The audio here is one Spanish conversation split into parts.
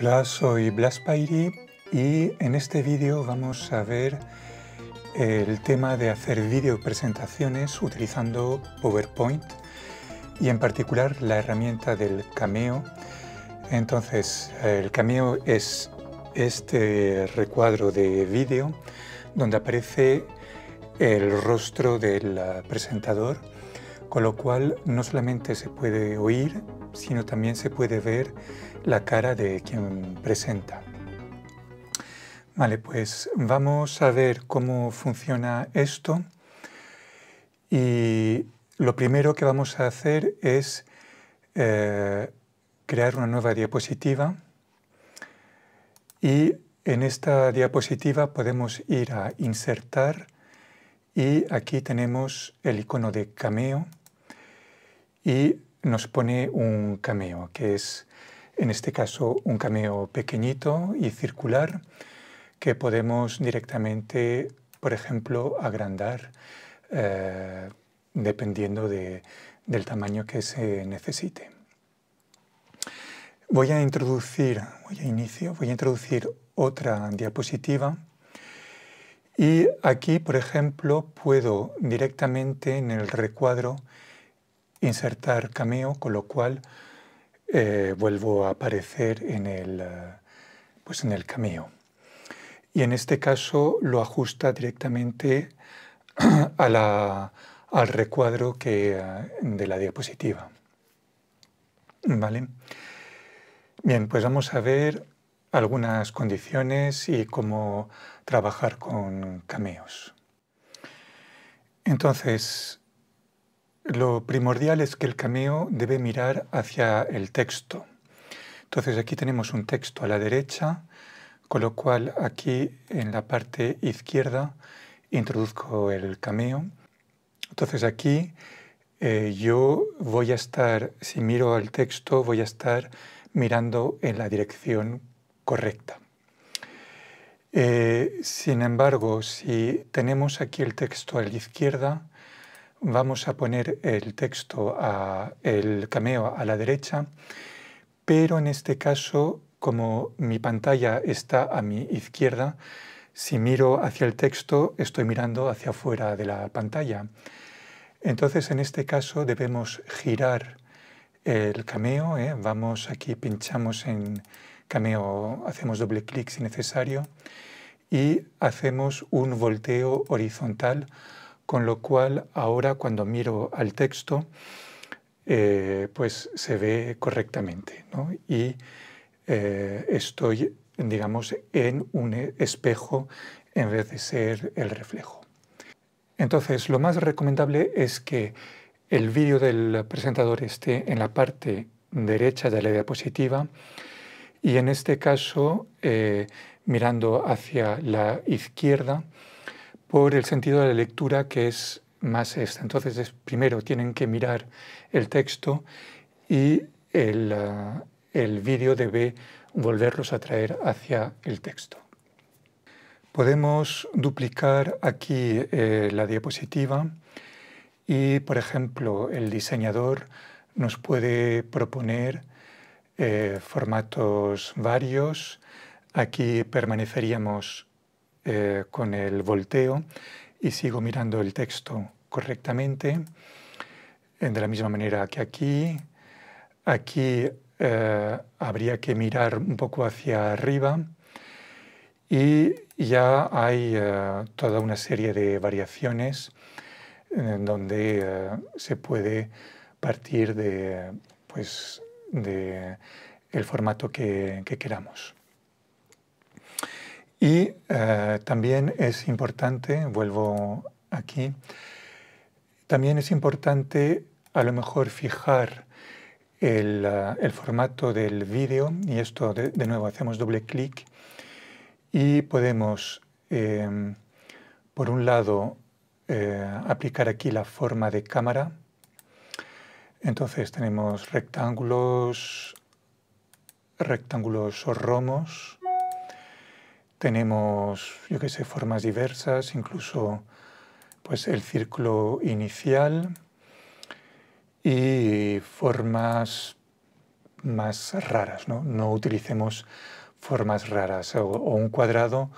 Hola, soy Blas Pairi y en este vídeo vamos a ver el tema de hacer video presentaciones utilizando PowerPoint y en particular la herramienta del Cameo. Entonces, el Cameo es este recuadro de vídeo donde aparece el rostro del presentador, con lo cual no solamente se puede oír sino también se puede ver la cara de quien presenta. Vale, pues vamos a ver cómo funciona esto. Y lo primero que vamos a hacer es eh, crear una nueva diapositiva. Y en esta diapositiva podemos ir a insertar y aquí tenemos el icono de cameo y nos pone un cameo, que es en este caso un cameo pequeñito y circular que podemos directamente, por ejemplo, agrandar eh, dependiendo del tamaño que se necesite. Voy a introducir, voy a inicio, voy a introducir otra diapositiva y aquí, por ejemplo, puedo directamente en el recuadro insertar cameo, con lo cual eh, vuelvo a aparecer eh, pues en el, cameo. Y en este caso lo ajusta directamente al recuadro eh, de la diapositiva. ¿Vale? Bien, pues vamos a ver algunas condiciones y cómo trabajar con cameos. Entonces, lo primordial es que el cameo debe mirar hacia el texto. Entonces aquí tenemos un texto a la derecha, con lo cual aquí en la parte izquierda introduzco el cameo. Entonces aquí eh, yo voy a estar, si miro al texto, voy a estar mirando en la dirección correcta. Eh, sin embargo, si tenemos aquí el texto a la izquierda, Vamos a poner el texto, a, el cameo a la derecha, pero en este caso, como mi pantalla está a mi izquierda, si miro hacia el texto, estoy mirando hacia afuera de la pantalla. Entonces, en este caso, debemos girar el cameo. ¿eh? Vamos aquí, pinchamos en cameo, hacemos doble clic si necesario y hacemos un volteo horizontal con lo cual ahora cuando miro al texto, eh, pues se ve correctamente y eh, estoy, digamos, en un espejo en vez de ser el reflejo. Entonces, lo más recomendable es que el vídeo del presentador esté en la parte derecha de la diapositiva y en este caso, eh, mirando hacia la izquierda, por el sentido de la lectura que es más esta. Entonces, primero tienen que mirar el texto y ah, el, vídeo debe volverlos a traer hacia el texto. Podemos duplicar aquí eh, la diapositiva y, por ejemplo, el diseñador nos puede proponer eh, formatos varios. Aquí permaneceríamos eh, con el volteo y sigo mirando el texto correctamente, de la misma manera que aquí. Aquí eh, habría que mirar un poco hacia arriba y ya hay eh, toda una serie de variaciones en donde se puede partir de, pues, de el formato que queramos. Y eh, también es importante, vuelvo aquí, también es importante a lo mejor fijar el, eh, formato del vídeo y esto de, nuevo hacemos doble clic y podemos em, por un lado eh, aplicar aquí la forma de cámara entonces tenemos rectángulos rectángulos o romos tenemos, yo sé, formas diversas, incluso pues el círculo inicial y formas más raras, ¿no? utilicemos formas raras, o, un cuadrado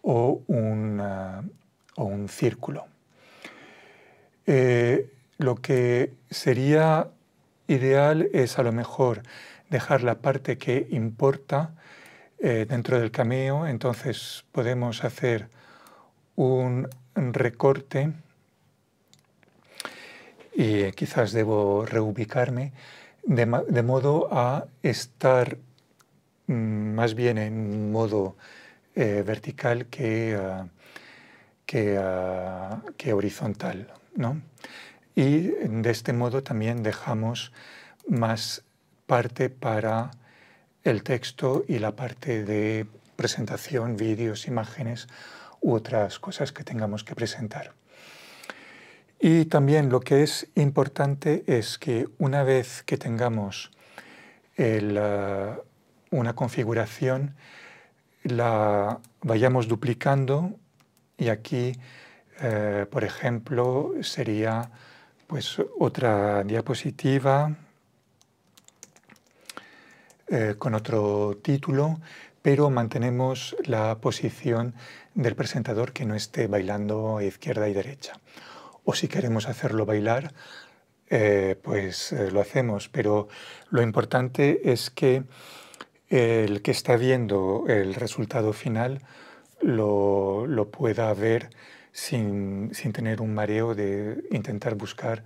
o un, o un círculo. Eh, lo que sería ideal es a lo mejor dejar la parte que importa eh, dentro del cameo, entonces podemos hacer un recorte y quizás debo reubicarme de, modo a estar mm, más bien en modo eh, vertical que, ah, ah, horizontal. Y de este modo también dejamos más parte para el texto y la parte de presentación, vídeos, imágenes u otras cosas que tengamos que presentar. Y también lo que es importante es que una vez que tengamos eh, una configuración, la vayamos duplicando y aquí, eh, por ejemplo, sería pues otra diapositiva eh, con otro título, pero mantenemos la posición del presentador que no esté bailando a izquierda y derecha. O si queremos hacerlo bailar, eh, pues eh, lo hacemos, pero lo importante es que el que está viendo el resultado final lo, pueda ver sin, tener un mareo de intentar buscar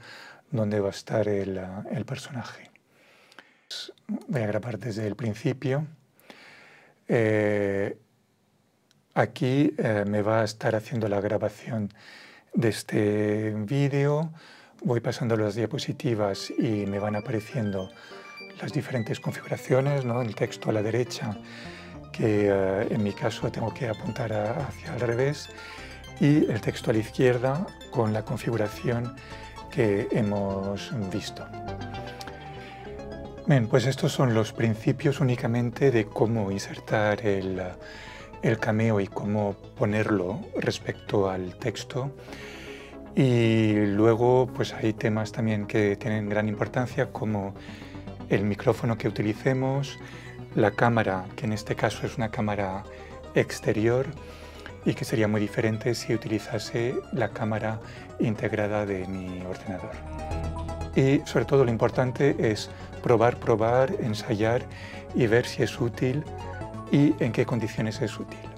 dónde va a estar el personaje voy a grabar desde el principio. Eh, aquí eh, me va a estar haciendo la grabación de este vídeo. Voy pasando las diapositivas y me van apareciendo las diferentes configuraciones, el texto a la derecha, que eh, en mi caso tengo que apuntar hacia el revés, y el texto a la izquierda con la configuración que hemos visto. Bien, pues estos son los principios únicamente de cómo insertar el, cameo y cómo ponerlo respecto al texto. Y luego pues hay temas también que tienen gran importancia como el micrófono que utilicemos, la cámara, que en este caso es una cámara exterior y que sería muy diferente si utilizase la cámara integrada de mi ordenador. Y sobre todo lo importante es probar, probar, ensayar y ver si es útil y en qué condiciones es útil.